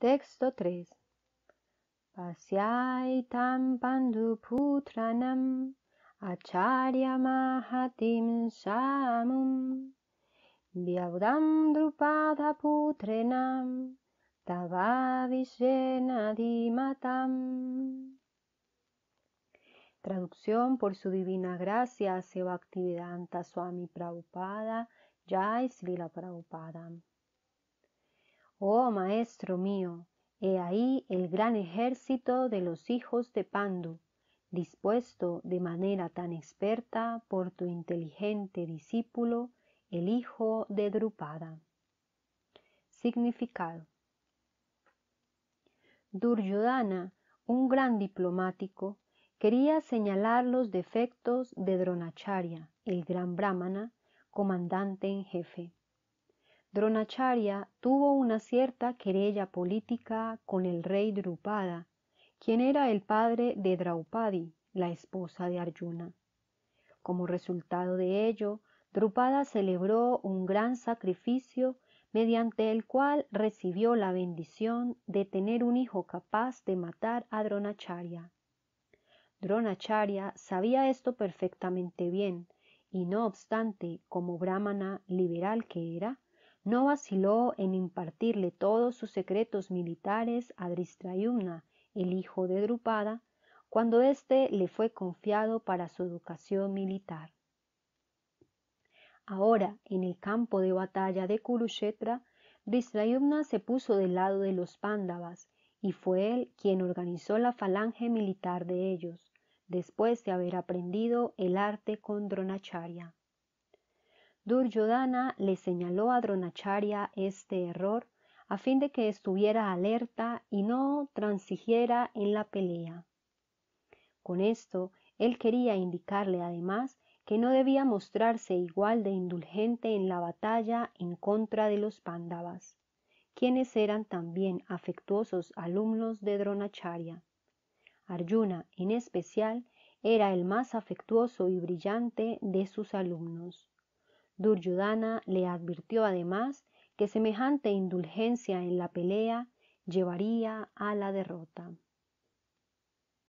Texto 3. Pasyaitam putranam acharya mahatim samum Vyaudam drupada putrenam Dimatam Traducción por su divina gracia, se Sebaktivedanta Swami Prabhupada, Jai Srila Prabhupada. Oh Maestro mío, he ahí el gran ejército de los hijos de Pandu, dispuesto de manera tan experta por tu inteligente discípulo, el hijo de Drupada. Significado. Duryodhana, un gran diplomático, quería señalar los defectos de Dronacharya, el gran brahmana, comandante en jefe. Dronacharya tuvo una cierta querella política con el rey Drupada, quien era el padre de Draupadi, la esposa de Arjuna. Como resultado de ello, Drupada celebró un gran sacrificio mediante el cual recibió la bendición de tener un hijo capaz de matar a Dronacharya. Dronacharya sabía esto perfectamente bien, y no obstante, como brámana liberal que era, no vaciló en impartirle todos sus secretos militares a Dristrayumna, el hijo de Drupada, cuando éste le fue confiado para su educación militar. Ahora, en el campo de batalla de Kurukshetra, Dristrayumna se puso del lado de los Pándavas y fue él quien organizó la falange militar de ellos, después de haber aprendido el arte con Dronacharya. Duryodhana le señaló a Dronacharya este error a fin de que estuviera alerta y no transigiera en la pelea. Con esto, él quería indicarle además que no debía mostrarse igual de indulgente en la batalla en contra de los pándavas, quienes eran también afectuosos alumnos de Dronacharya. Arjuna, en especial, era el más afectuoso y brillante de sus alumnos. Durjudana le advirtió además que semejante indulgencia en la pelea llevaría a la derrota.